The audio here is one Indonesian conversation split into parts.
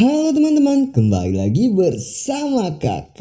Halo teman-teman, kembali lagi bersama kakak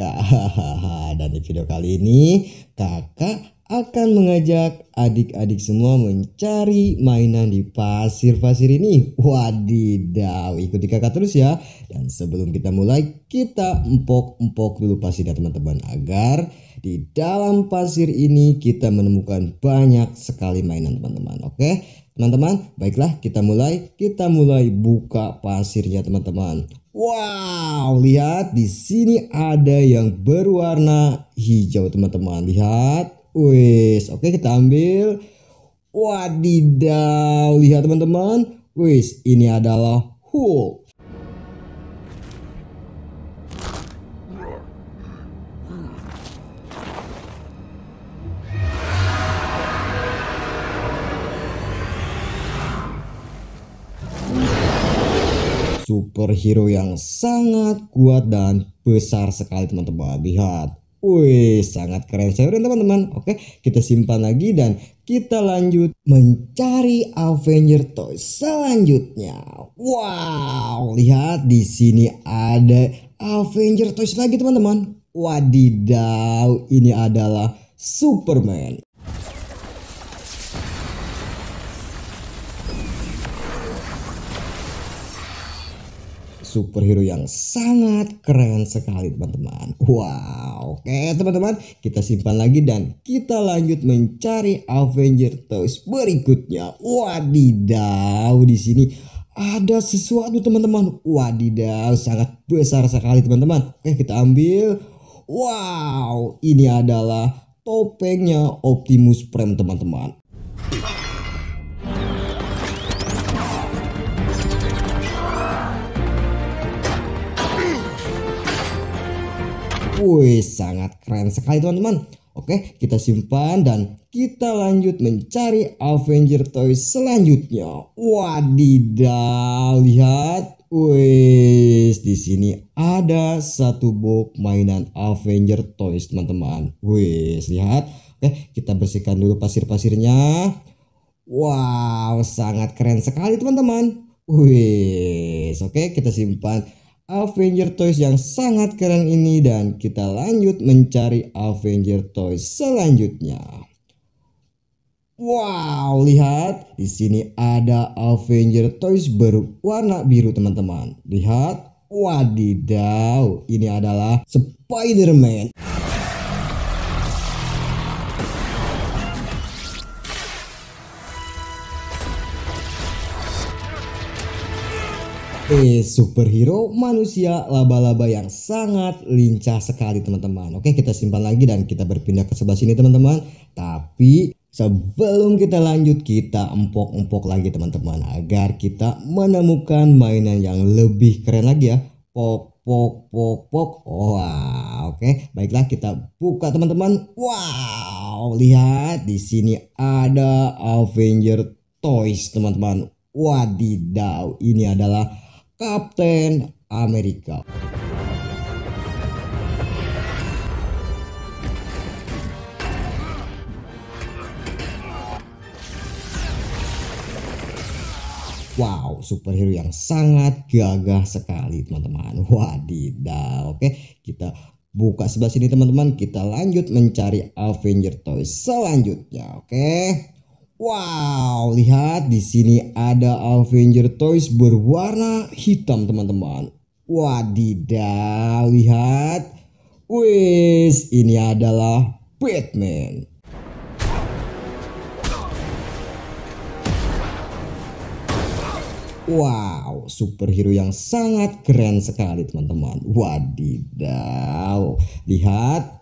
Dan di video kali ini kakak akan mengajak adik-adik semua mencari mainan di pasir-pasir ini Wadidaw, ikuti kakak terus ya Dan sebelum kita mulai, kita empok-empok dulu pasirnya teman-teman Agar di dalam pasir ini kita menemukan banyak sekali mainan teman-teman, oke? teman-teman baiklah kita mulai kita mulai buka pasirnya teman-teman Wow lihat di sini ada yang berwarna hijau teman-teman lihat wis oke kita ambil wadidaw lihat teman-teman wis ini adalah hole. superhero yang sangat kuat dan besar sekali teman-teman lihat Wih, sangat keren sekali teman-teman. Oke, kita simpan lagi dan kita lanjut mencari Avenger toys selanjutnya. Wow, lihat di sini ada Avenger toys lagi teman-teman. Wadidaw, ini adalah Superman. superhero yang sangat keren sekali teman-teman. Wow, oke teman-teman kita simpan lagi dan kita lanjut mencari Avenger Toys berikutnya. Wadidaw di sini ada sesuatu teman-teman. Wadidaw sangat besar sekali teman-teman. Oke kita ambil. Wow, ini adalah topengnya Optimus Prime teman-teman. Wih, sangat keren sekali teman-teman. Oke, kita simpan dan kita lanjut mencari Avenger toys selanjutnya. Wadidaw, lihat. Wih, di sini ada satu box mainan Avenger Toys, teman-teman. Wih, lihat. Oke, kita bersihkan dulu pasir-pasirnya. Wow, sangat keren sekali teman-teman. Wih, oke kita simpan. Avenger Toys yang sangat keren ini dan kita lanjut mencari Avenger Toys selanjutnya. Wow, lihat di sini ada Avenger Toys berwarna biru teman-teman. Lihat, wadidaw, ini adalah Spider-Man. Eh, superhero manusia laba-laba yang sangat lincah sekali teman-teman. Oke, kita simpan lagi dan kita berpindah ke sebelah sini teman-teman. Tapi sebelum kita lanjut, kita empok-empok lagi teman-teman agar kita menemukan mainan yang lebih keren lagi ya. Pok pok pok pok. Oh, wow oke. Baiklah kita buka teman-teman. Wow, lihat di sini ada Avenger Toys teman-teman. Wadidaw, ini adalah Kapten Amerika. Wow, superhero yang sangat gagah sekali teman-teman. Wadidah, Oke, kita buka sebelah sini teman-teman. Kita lanjut mencari Avenger Toys selanjutnya. Oke. Wow, lihat di sini ada Avenger Toys berwarna hitam teman-teman. Wadidaw, lihat. Wis, ini adalah Batman. Wow, superhero yang sangat keren sekali teman-teman. Wadidaw, lihat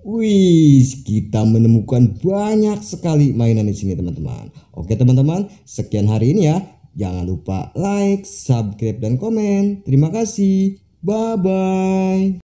Wih, kita menemukan banyak sekali mainan di sini teman-teman. Oke teman-teman, sekian hari ini ya. Jangan lupa like, subscribe, dan komen. Terima kasih. Bye-bye.